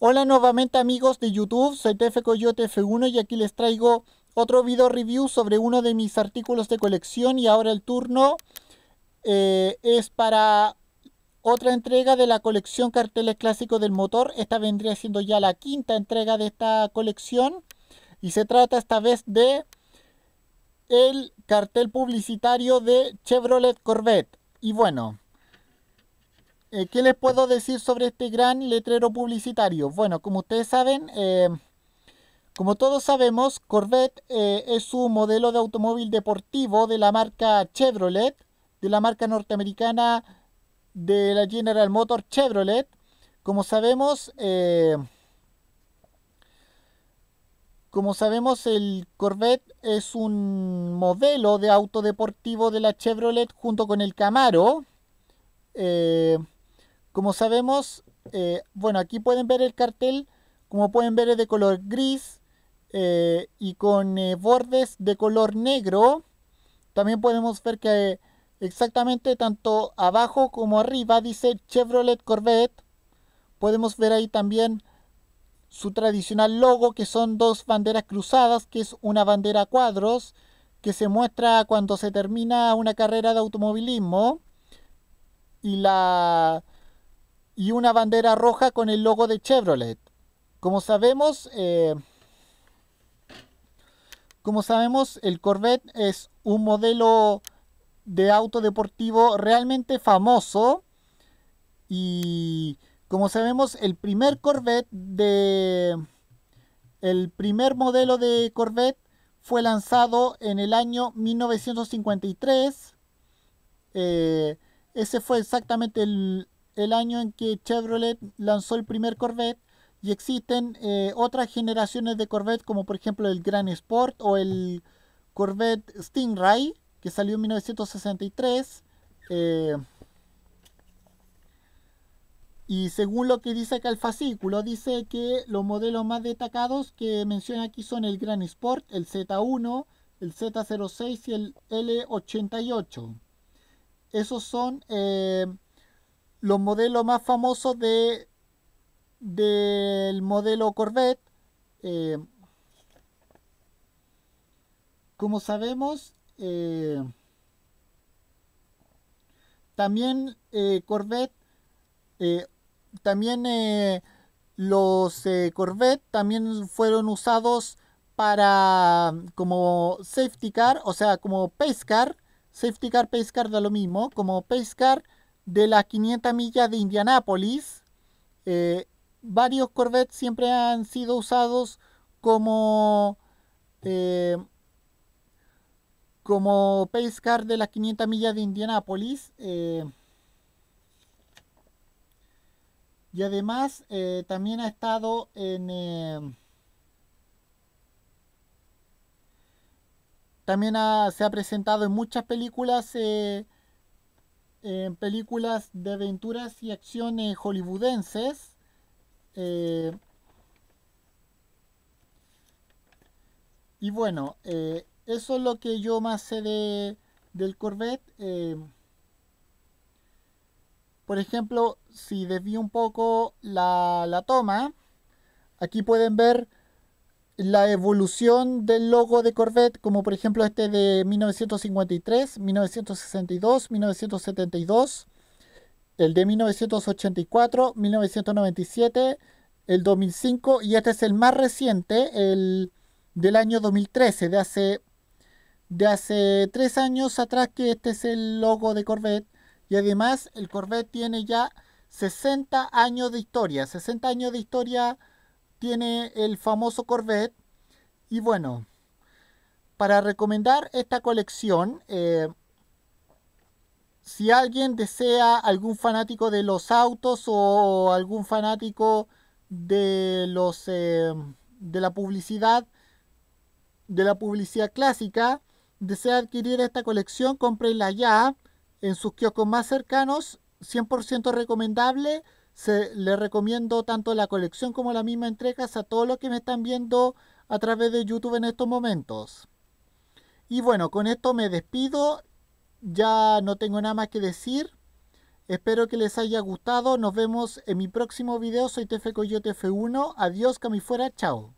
Hola nuevamente amigos de YouTube, soy TF Coyote F1 y aquí les traigo otro video review sobre uno de mis artículos de colección y ahora el turno eh, es para otra entrega de la colección carteles clásicos del motor, esta vendría siendo ya la quinta entrega de esta colección y se trata esta vez de el cartel publicitario de Chevrolet Corvette y bueno eh, ¿Qué les puedo decir sobre este gran letrero publicitario? Bueno, como ustedes saben, em, como todos sabemos, Corvette eh, es un modelo de automóvil deportivo de la marca Chevrolet, de la marca norteamericana de la General Motors Chevrolet. Como sabemos, em, como sabemos, el Corvette es un modelo de auto deportivo de la Chevrolet junto con el Camaro. Eh, como sabemos, eh, bueno, aquí pueden ver el cartel, como pueden ver es de color gris eh, y con eh, bordes de color negro. También podemos ver que exactamente tanto abajo como arriba dice Chevrolet Corvette. Podemos ver ahí también su tradicional logo que son dos banderas cruzadas, que es una bandera cuadros que se muestra cuando se termina una carrera de automovilismo y la y una bandera roja con el logo de Chevrolet. Como sabemos, eh, como sabemos, el Corvette es un modelo de auto deportivo realmente famoso y como sabemos, el primer Corvette de el primer modelo de Corvette fue lanzado en el año 1953. Eh, ese fue exactamente el, el año en que Chevrolet lanzó el primer Corvette y existen eh, otras generaciones de Corvette como por ejemplo el Grand Sport o el Corvette Stingray que salió en 1963 eh, y según lo que dice acá el fascículo dice que los modelos más destacados que menciona aquí son el Grand Sport, el Z1, el Z06 y el L88 esos son eh, los modelos más famosos de del modelo Corvette. Eh, como sabemos, eh, también eh, Corvette, también los Corvette también fueron usados para como safety car, o sea, como pace car, safety car, pace car da lo mismo, como pace car de las 500 millas de Indianápolis, eh, varios Corvettes siempre han sido usados como, eh, como pace car de las 500 millas de Indianápolis. Eh, y además también ha estado en... también se ha presentado en muchas películas en películas de aventuras y acciones eh, hollywoodenses. Eh, y bueno, eh, eso es lo que yo más sé de, del Corvette. por ejemplo, si desvío un poco la, la toma, aquí pueden ver la evolución del logo de Corvette, como por ejemplo este de 1953, 1962, 1972, el de 1984, 1997, el 2005 y este es el más reciente, el del año 2013, de hace, de hace tres años atrás que este es el logo de Corvette y además el Corvette tiene ya 60 años de historia, 60 años de historia tiene el famoso Corvette. Y bueno, para recomendar esta colección, eh, si alguien desea algún fanático de los autos o algún fanático de los eh, de la publicidad de la publicidad clásica desea adquirir esta colección cómprenla ya en sus kioscos más cercanos 100% recomendable se, le recomiendo tanto la colección como la misma entregas a todos los que me están viendo a través de YouTube en estos momentos. Y bueno, con esto me despido. Ya no tengo nada más que decir. Espero que les haya gustado. Nos vemos en mi próximo video. Soy TF Coyote F1. Adiós, que fuera. Chao.